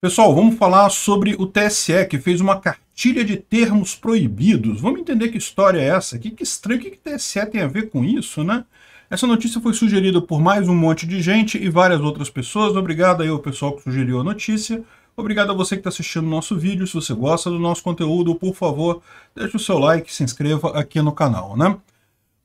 Pessoal, vamos falar sobre o TSE, que fez uma cartilha de termos proibidos. Vamos entender que história é essa? Que, que estranho, o que, que o TSE tem a ver com isso, né? Essa notícia foi sugerida por mais um monte de gente e várias outras pessoas. Obrigado aí ao pessoal que sugeriu a notícia. Obrigado a você que está assistindo o nosso vídeo. Se você gosta do nosso conteúdo, por favor, deixe o seu like e se inscreva aqui no canal, né?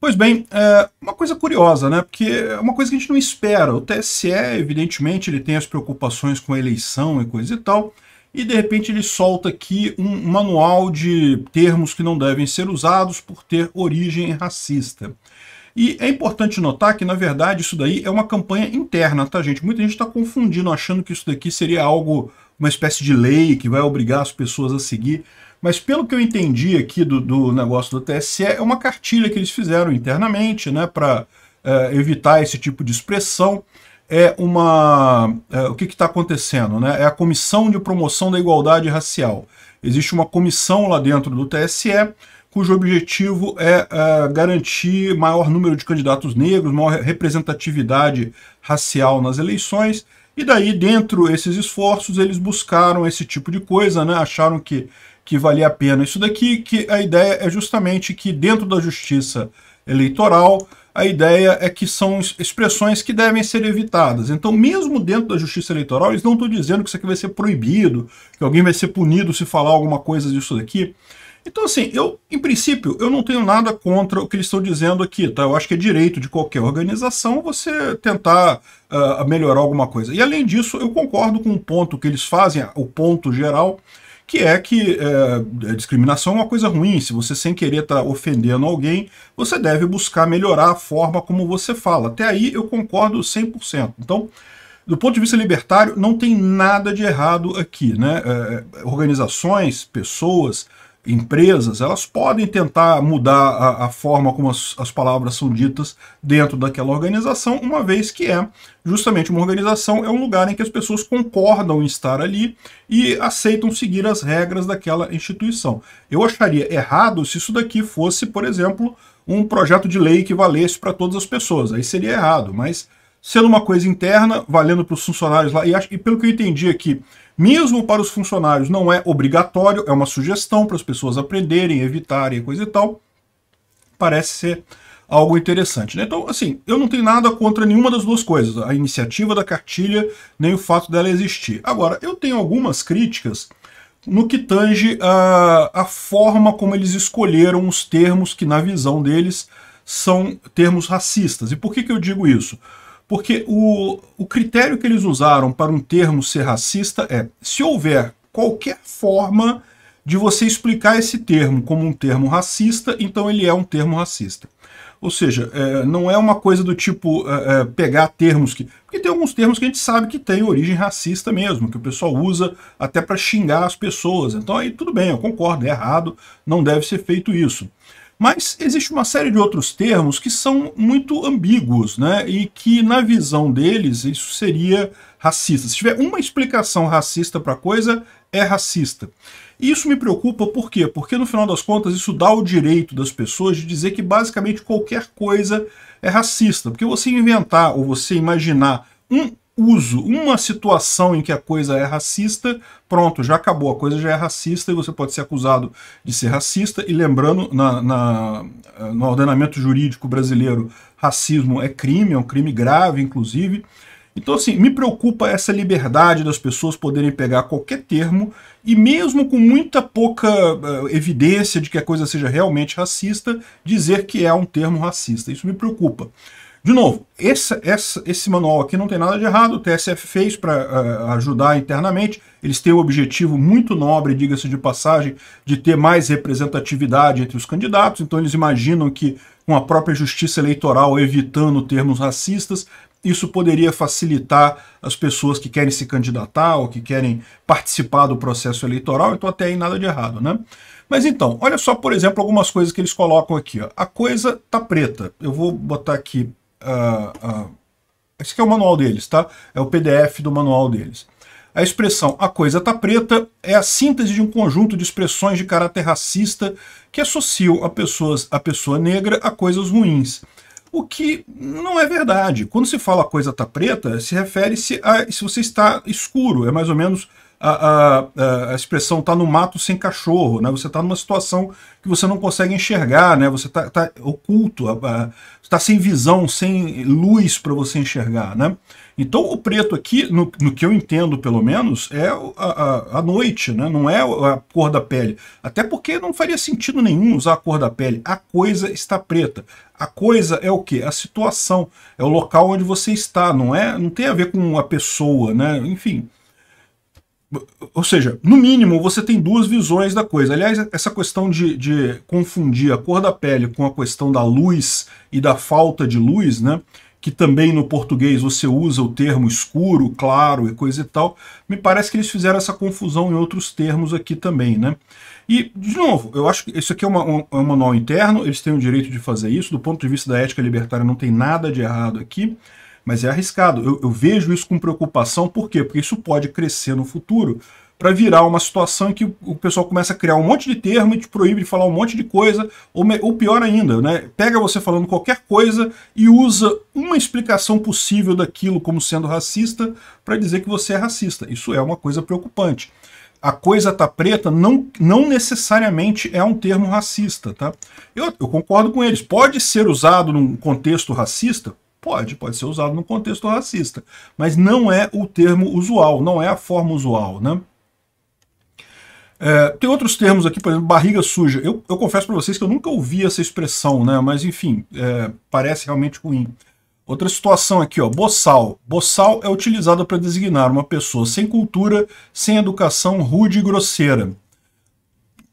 Pois bem, é uma coisa curiosa, né? Porque é uma coisa que a gente não espera. O TSE, evidentemente, ele tem as preocupações com a eleição e coisa e tal, e de repente ele solta aqui um manual de termos que não devem ser usados por ter origem racista. E é importante notar que, na verdade, isso daí é uma campanha interna, tá, gente? Muita gente está confundindo, achando que isso daqui seria algo, uma espécie de lei que vai obrigar as pessoas a seguir. Mas pelo que eu entendi aqui do, do negócio do TSE, é uma cartilha que eles fizeram internamente, né, para é, evitar esse tipo de expressão. É uma. É, o que está acontecendo? Né? É a Comissão de Promoção da Igualdade Racial. Existe uma comissão lá dentro do TSE cujo objetivo é, é garantir maior número de candidatos negros, maior representatividade racial nas eleições. E daí, dentro desses esforços, eles buscaram esse tipo de coisa, né? acharam que que valia a pena. Isso daqui que a ideia é justamente que dentro da justiça eleitoral, a ideia é que são expressões que devem ser evitadas. Então, mesmo dentro da justiça eleitoral, eles não estão dizendo que isso aqui vai ser proibido, que alguém vai ser punido se falar alguma coisa disso daqui. Então, assim, eu, em princípio, eu não tenho nada contra o que eles estão dizendo aqui, tá? Eu acho que é direito de qualquer organização você tentar uh, melhorar alguma coisa. E, além disso, eu concordo com o ponto que eles fazem, o ponto geral, que é que é, é, discriminação é uma coisa ruim. Se você sem querer está ofendendo alguém, você deve buscar melhorar a forma como você fala. Até aí eu concordo 100%. Então, do ponto de vista libertário, não tem nada de errado aqui. Né? É, é organizações, pessoas empresas, elas podem tentar mudar a, a forma como as, as, palavras são ditas dentro daquela organização, uma vez que é justamente uma organização, é um lugar em que as pessoas concordam em estar ali e aceitam seguir as regras daquela instituição. Eu acharia errado se isso daqui fosse, por exemplo, um projeto de lei que valesse para todas as pessoas. Aí seria errado, mas sendo uma coisa interna, valendo para os funcionários lá. E, acho, e pelo que eu entendi aqui, mesmo para os funcionários não é obrigatório, é uma sugestão para as pessoas aprenderem, evitarem, coisa e tal. Parece ser algo interessante. Né? Então, assim, eu não tenho nada contra nenhuma das duas coisas, a iniciativa da cartilha, nem o fato dela existir. Agora, eu tenho algumas críticas no que tange a, a forma como eles escolheram os termos que, na visão deles, são termos racistas. E por que, que eu digo isso? Porque o, o critério que eles usaram para um termo ser racista é se houver qualquer forma de você explicar esse termo como um termo racista, então ele é um termo racista. Ou seja, é, não é uma coisa do tipo é, é pegar termos que. Porque tem alguns termos que a gente sabe que tem origem racista mesmo, que o pessoal usa até para xingar as pessoas. Então aí tudo bem, eu concordo, é errado, não deve ser feito isso. Mas existe uma série de outros termos que são muito ambíguos, né? E que, na visão deles, isso seria racista. Se tiver uma explicação racista para a coisa, é racista. E isso me preocupa por quê? Porque, no final das contas, isso dá o direito das pessoas de dizer que basicamente qualquer coisa é racista. Porque você inventar ou você imaginar um uso, uma situação em que a coisa é racista, pronto, já acabou, a coisa já é racista e você pode ser acusado de ser racista. E lembrando, na, na, no ordenamento jurídico brasileiro, racismo é crime, é um crime grave, inclusive. Então, assim, me preocupa essa liberdade das pessoas poderem pegar qualquer termo e, mesmo com muita pouca uh, evidência de que a coisa seja realmente racista, dizer que é um termo racista. Isso me preocupa. De novo, esse esse esse manual aqui não tem nada de errado, o TSF fez para uh, eh, ajudar internamente, eles têm o um objetivo muito nobre, diga-se de passagem, de ter mais representatividade entre os candidatos, então eles imaginam que com a própria justiça eleitoral evitando termos racistas, isso poderia facilitar as pessoas que querem se candidatar ou que querem participar do processo eleitoral, então até aí nada de errado, né? Mas então, olha só, por exemplo, algumas coisas que eles colocam aqui. Ó. A coisa tá preta. Eu vou botar aqui Uh, esse aqui é o manual deles, tá? É o PDF do manual deles. A expressão a coisa tá preta é a síntese de um conjunto de expressões de caráter racista que associam a, pessoas, a pessoa negra a coisas ruins. O que não é verdade. Quando se fala a coisa tá preta, se refere-se a se você está escuro. É mais ou menos a, a, a expressão tá no mato sem cachorro, né? Você tá numa situação que você não consegue enxergar, né? Você tá, tá oculto, está sem visão, sem luz para você enxergar, né? Então o preto aqui, no, no, que eu entendo pelo menos, é a, a, a, noite, né? não é a cor da pele. Até porque não faria sentido nenhum usar a cor da pele. A coisa está preta. A coisa é o que? A situação. É o local onde você está, não é? Não tem a ver com a pessoa, né? Enfim. Ou seja, no mínimo você tem duas visões da coisa. Aliás, essa questão de, de confundir a cor da pele com a questão da luz e da falta de luz, né? que também no português você usa o termo escuro, claro e coisa e tal, me parece que eles fizeram essa confusão em outros termos aqui também, né? E, de novo, eu acho que isso aqui é, uma, um, é um manual interno, eles têm o direito de fazer isso, do ponto de vista da ética libertária não tem nada de errado aqui, mas é arriscado. Eu, eu vejo isso com preocupação, por quê? Porque isso pode crescer no futuro para virar uma situação em que o pessoal começa a criar um monte de termo e te proíbe de falar um monte de coisa, ou, ou pior ainda, né? pega você falando qualquer coisa e usa uma explicação possível daquilo como sendo racista para dizer que você é racista. Isso é uma coisa preocupante. A coisa tá preta não, não necessariamente é um termo racista, tá? Eu, eu concordo com eles. Pode ser usado num contexto racista? Pode, pode ser usado no contexto racista, mas não é o termo usual, não é a forma usual, né? É, tem outros termos aqui, por exemplo, barriga suja. Eu, eu confesso para vocês que eu nunca ouvi essa expressão, né? Mas, enfim, é, parece realmente ruim. Outra situação aqui, ó, boçal. Boçal é utilizado para designar uma pessoa sem cultura, sem educação, rude e grosseira.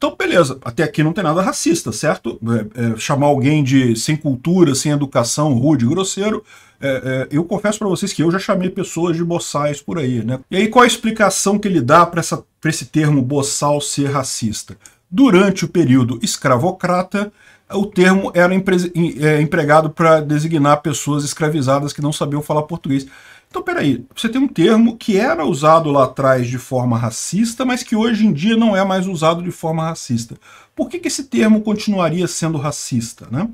Então, beleza, até aqui não tem nada racista, certo? É, é, chamar alguém de sem cultura, sem educação, rude, grosseiro. É, é eu confesso para vocês que eu já chamei pessoas de boçais por aí, né? E aí, qual a explicação que ele dá para esse termo boçal ser racista? Durante o período escravocrata, o termo era empre, é, empregado para designar pessoas escravizadas que não sabiam falar português. Então, peraí, você tem um termo que era usado lá atrás de forma racista, mas que hoje em dia não é mais usado de forma racista. Por que, que esse termo continuaria sendo racista, né?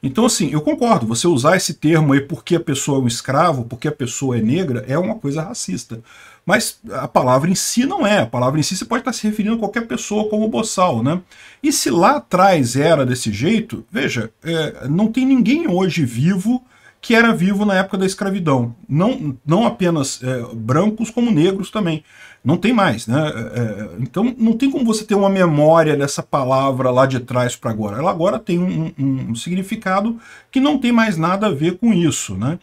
Então, assim, eu concordo, você usar esse termo aí porque a pessoa é um escravo, porque a pessoa é negra, é uma coisa racista. Mas a palavra em si não é. A palavra em si você pode estar se referindo a qualquer pessoa como boçal, né? E se lá atrás era desse jeito, veja, é, não tem ninguém hoje vivo que era vivo na época da escravidão. Não, não apenas é, brancos, como negros também. Não tem mais, né? É, é então não tem como você ter uma memória dessa palavra lá de trás para agora. Ela agora tem um, um, um significado que não tem mais nada a ver com isso, né?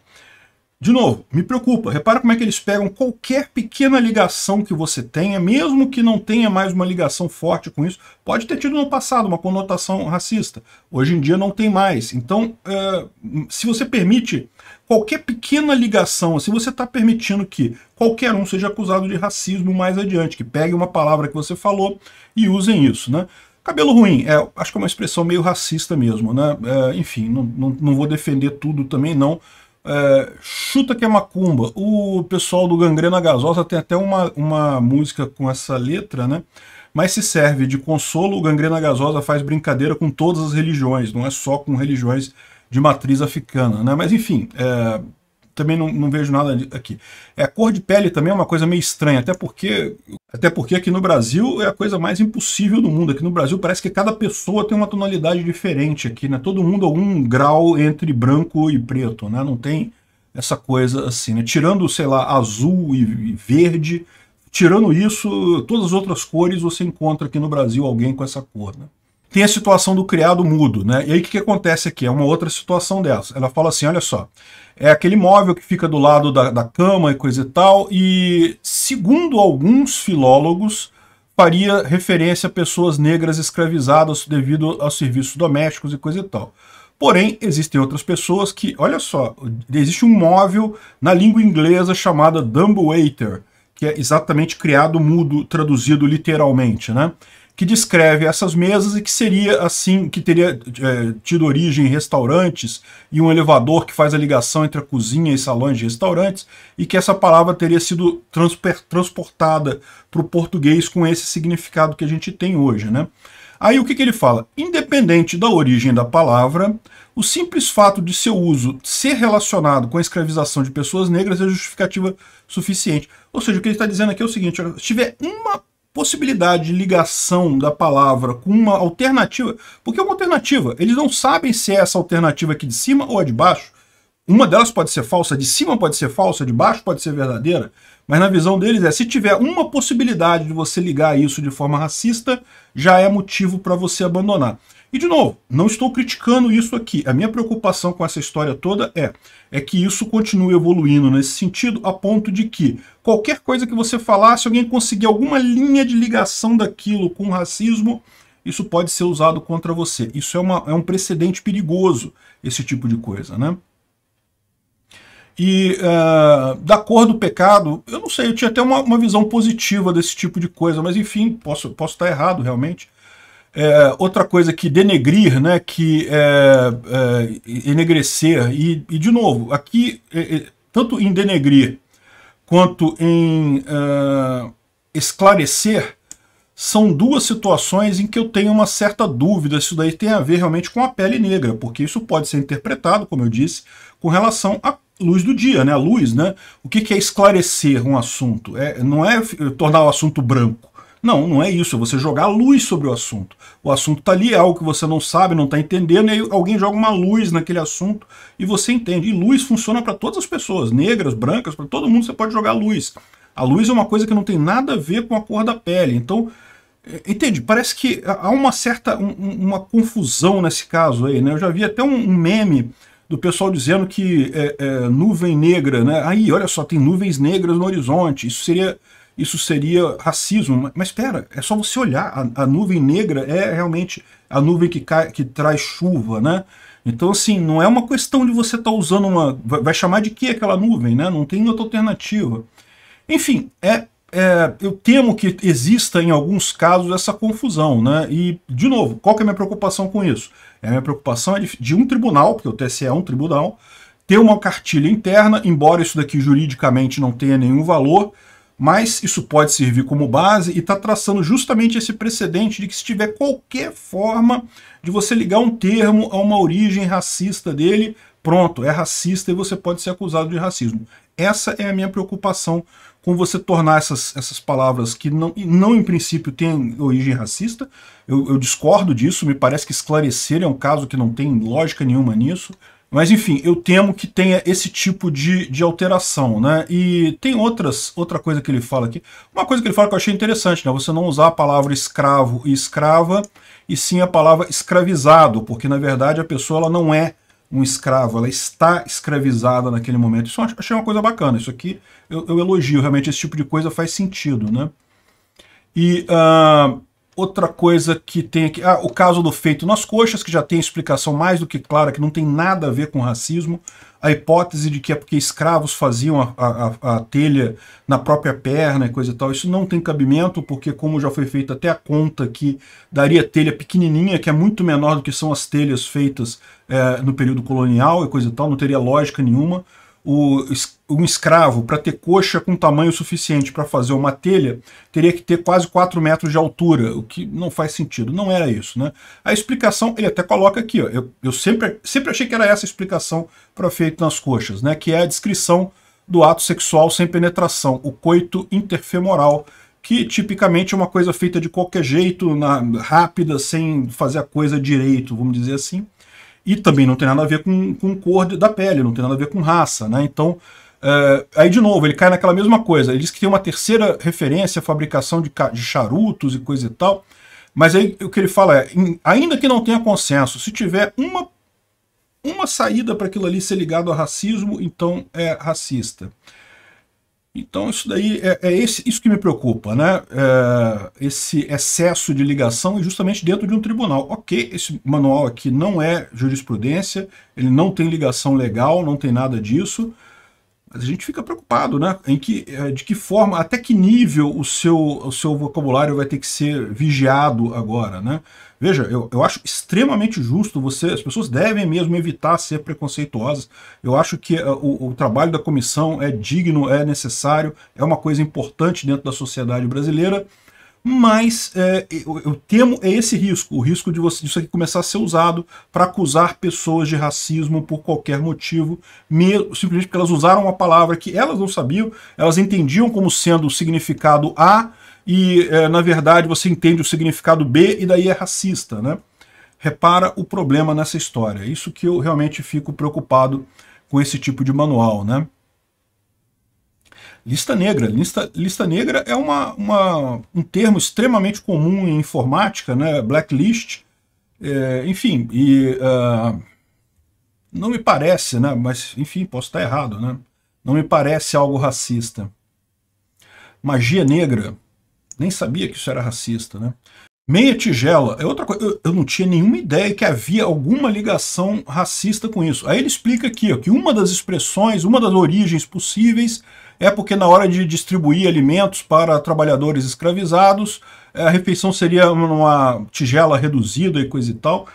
De novo, me preocupa. Repara como é que eles pegam qualquer pequena ligação que você tenha, mesmo que não tenha mais uma ligação forte com isso. Pode ter tido no passado uma conotação racista. Hoje em dia não tem mais. Então, é, se você permite qualquer pequena ligação, assim, você está permitindo que qualquer um seja acusado de racismo mais adiante, que pegue uma palavra que você falou e usem isso, né? Cabelo ruim, é, acho que é uma expressão meio racista mesmo, né? É, enfim, não, não, não vou defender tudo também, não é, chuta que é macumba. O pessoal do Gangrena Gasosa tem até uma, uma música com essa letra, né? Mas se serve de consolo, o Gangrena Gasosa faz brincadeira com todas as religiões, não é só com religiões de matriz africana, né? Mas enfim, é, também não, não, vejo nada aqui. É, a cor de pele também é uma coisa meio estranha, até porque, até porque aqui no Brasil é a coisa mais impossível do mundo. Aqui no Brasil parece que cada pessoa tem uma tonalidade diferente aqui, né? Todo mundo algum grau entre branco e preto, né? Não tem essa coisa assim, né? Tirando, sei lá, azul e, e verde, tirando isso, todas as outras cores você encontra aqui no Brasil alguém com essa cor, né? tem a situação do criado mudo, né? E aí o que, que, acontece aqui? É uma outra situação dessa. Ela fala assim, olha só, é aquele móvel que fica do lado da, da cama e coisa e tal, e segundo alguns filólogos, faria referência a pessoas negras escravizadas devido aos serviços domésticos e coisa e tal. Porém, existem outras pessoas que, olha só, existe um móvel na língua inglesa chamada dumbwaiter, que é exatamente criado mudo, traduzido literalmente, né? que descreve essas mesas e que seria assim, que teria é, tido origem em restaurantes e um elevador que faz a ligação entre a cozinha e salões de restaurantes, e que essa palavra teria sido transportada para o português com esse significado que a gente tem hoje. Né? Aí o que, que ele fala? Independente da origem da palavra, o simples fato de seu uso ser relacionado com a escravização de pessoas negras é justificativa suficiente. Ou seja, o que ele está dizendo aqui é o seguinte: se tiver uma possibilidade de ligação da palavra com uma alternativa, porque é uma alternativa, eles não sabem se é essa alternativa aqui de cima ou a de baixo. Uma delas pode ser falsa, de cima pode ser falsa, de baixo pode ser verdadeira, mas na visão deles é, se tiver uma possibilidade de você ligar isso de forma racista, já é motivo para você abandonar. E de novo, não estou criticando isso aqui. A minha preocupação com essa história toda é, é que isso continue evoluindo nesse sentido a ponto de que qualquer coisa que você falasse, alguém conseguir alguma linha de ligação daquilo com racismo, isso pode ser usado contra você. Isso é, uma, é um precedente perigoso, esse tipo de coisa, né? E uh, da cor do pecado, eu não sei, eu tinha até uma, uma visão positiva desse tipo de coisa, mas enfim, posso, posso estar errado realmente. É, outra coisa que denegrir, né, que é, é, enegrecer, e, e, de novo, aqui, é, é, tanto em denegrir quanto em é, esclarecer, são duas situações em que eu tenho uma certa dúvida, isso daí tem a ver realmente com a pele negra, porque isso pode ser interpretado, como eu disse, com relação à luz do dia, né, a luz, né, o que, que é esclarecer um assunto? É, não é tornar o assunto branco, não, não é isso. É você jogar luz sobre o assunto. O assunto está ali, é algo que você não sabe, não está entendendo, e aí alguém joga uma luz naquele assunto e você entende. E luz funciona para todas as pessoas, negras, brancas, para todo mundo você pode jogar luz. A luz é uma coisa que não tem nada a ver com a cor da pele. Então, é, entende? Parece que há uma certa um, uma confusão nesse caso aí, né? Eu já vi até um meme do pessoal dizendo que é, é, nuvem negra, né? Aí, olha só, tem nuvens negras no horizonte. Isso seria isso seria racismo. Mas espera, é só você olhar. A, a, nuvem negra é realmente a nuvem que, cai, que traz chuva, né? Então, assim, não é uma questão de você estar tá usando uma... Vai chamar de que aquela nuvem, né? Não tem outra alternativa. Enfim, é, é, eu temo que exista em alguns casos essa confusão, né? E, de novo, qual que é a minha preocupação com isso? É a minha preocupação é de, de um tribunal, porque o TSE é um tribunal, ter uma cartilha interna, embora isso daqui juridicamente não tenha nenhum valor, mas isso pode servir como base e está traçando justamente esse precedente de que se tiver qualquer forma de você ligar um termo a uma origem racista dele, pronto, é racista e você pode ser acusado de racismo. Essa é a minha preocupação com você tornar essas, essas palavras que não, não em princípio têm origem racista, eu, eu discordo disso, me parece que esclarecer é um caso que não tem lógica nenhuma nisso, mas enfim, eu temo que tenha esse tipo de, de alteração, né? E tem outras, outra coisa que ele fala aqui. Uma coisa que ele fala que eu achei interessante, né? Você não usar a palavra escravo e escrava, e sim a palavra escravizado, porque na verdade a pessoa ela não é um escravo, ela está escravizada naquele momento. Isso eu achei uma coisa bacana, isso aqui eu, eu elogio, realmente esse tipo de coisa faz sentido, né? E... Uh Outra coisa que tem aqui, ah, o caso do feito nas coxas, que já tem explicação mais do que clara, que não tem nada a ver com racismo. A hipótese de que é porque escravos faziam a, a, a telha na própria perna e coisa e tal, isso não tem cabimento, porque como já foi feita até a conta que daria telha pequenininha, que é muito menor do que são as telhas feitas é, no período colonial e coisa e tal, não teria lógica nenhuma o, um escravo, para ter coxa com tamanho suficiente para fazer uma telha, teria que ter quase 4 metros de altura, o que não faz sentido. Não era isso, né? A explicação, ele até coloca aqui, ó, eu, eu sempre, sempre achei que era essa a explicação para feito nas coxas, né? Que é a descrição do ato sexual sem penetração, o coito interfemoral, que tipicamente é uma coisa feita de qualquer jeito, na, rápida, sem fazer a coisa direito, vamos dizer assim. E também não tem nada a ver com, com cor da pele, não tem nada a ver com raça, né? Então, é, aí de novo, ele cai naquela mesma coisa. Ele diz que tem uma terceira referência fabricação de, de charutos e coisa e tal. Mas aí o que ele fala é, em, ainda que não tenha consenso, se tiver uma, uma saída para aquilo ali ser ligado a racismo, então é racista. Então, isso daí é, é esse, isso que me preocupa, né? É, esse excesso de ligação é justamente dentro de um tribunal. Ok, esse manual aqui não é jurisprudência, ele não tem ligação legal, não tem nada disso, mas a gente fica preocupado, né? Em que, eh, de que forma, até que nível o seu, o seu vocabulário vai ter que ser vigiado agora, né? Veja, eu, eu acho extremamente justo você, as pessoas devem mesmo evitar ser preconceituosas. Eu acho que eh, o, o trabalho da comissão é digno, é necessário, é uma coisa importante dentro da sociedade brasileira mas é, eu, eu, temo é esse risco, o risco de você, isso aqui começar a ser usado para acusar pessoas de racismo por qualquer motivo, mesmo, simplesmente porque elas usaram uma palavra que elas não sabiam, elas entendiam como sendo o significado A, e é, na verdade você entende o significado B e daí é racista, né? Repara o problema nessa história, isso que eu realmente fico preocupado com esse tipo de manual, né? Lista negra. Lista, lista negra é uma, uma, um termo extremamente comum em informática, né? blacklist. É, enfim, e uh, não me parece, né? mas enfim, posso estar errado, né? não me parece algo racista. Magia negra. Nem sabia que isso era racista, né? Meia tigela é outra coisa. Eu, eu, não tinha nenhuma ideia que havia alguma ligação racista com isso. Aí ele explica aqui ó, que uma das expressões, uma das origens possíveis é porque na hora de distribuir alimentos para trabalhadores escravizados, é, a refeição seria numa tigela reduzida e coisa e tal.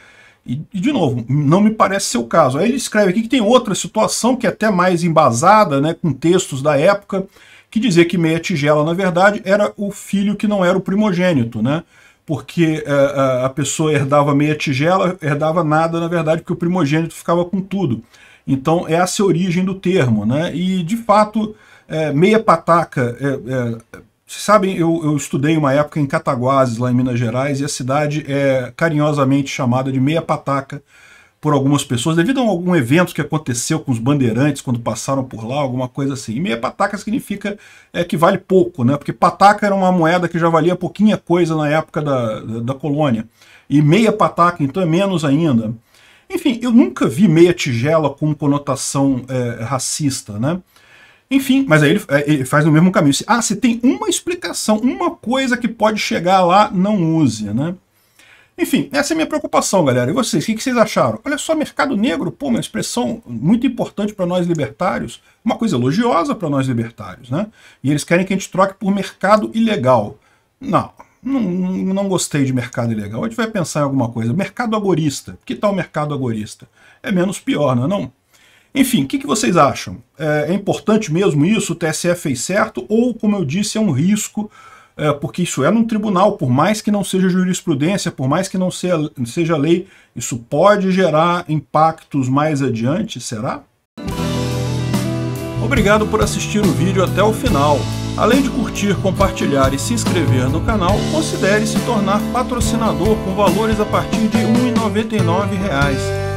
E, de novo, não me parece ser o caso. Aí ele escreve aqui que tem outra situação que é até mais embasada, né, com textos da época, que dizia que meia tigela, na verdade, era o filho que não era o primogênito, né? porque é, a, a pessoa herdava meia tigela, herdava nada, na verdade, porque o primogênito ficava com tudo. Então, é essa é a origem do termo. Né? E, de fato, é, meia pataca... É, é, vocês sabem, eu, eu estudei uma época em Cataguases, lá em Minas Gerais, e a cidade é carinhosamente chamada de meia pataca, por algumas pessoas, devido a algum evento que aconteceu com os bandeirantes quando passaram por lá, alguma coisa assim. E meia pataca significa é, que vale pouco, né? Porque pataca era uma moeda que já valia pouquinha coisa na época da, da, da colônia. E meia pataca, então, é menos ainda. Enfim, eu nunca vi meia tigela com conotação é, racista, né? Enfim, mas aí ele, é, ele, faz no mesmo caminho. Ah, se tem uma explicação, uma coisa que pode chegar lá, não use, né? Enfim, essa é a minha preocupação, galera. E vocês, o que vocês acharam? Olha só, mercado negro, pô, uma expressão muito importante para nós libertários, uma coisa elogiosa para nós libertários, né? E eles querem que a gente troque por mercado ilegal. Não, não, não gostei de mercado ilegal. A gente vai pensar em alguma coisa. Mercado agorista. Que tal mercado agorista? É menos pior, não é não? Enfim, o que, que, vocês acham? É, é importante mesmo isso? O TSE fez certo? Ou, como eu disse, é um risco é, porque isso é num tribunal, por mais que não seja jurisprudência, por mais que não seja, seja lei, isso pode gerar impactos mais adiante, será? Obrigado por assistir o vídeo até o final. Além de curtir, compartilhar e se inscrever no canal, considere se tornar patrocinador com valores a partir de R$ 1,99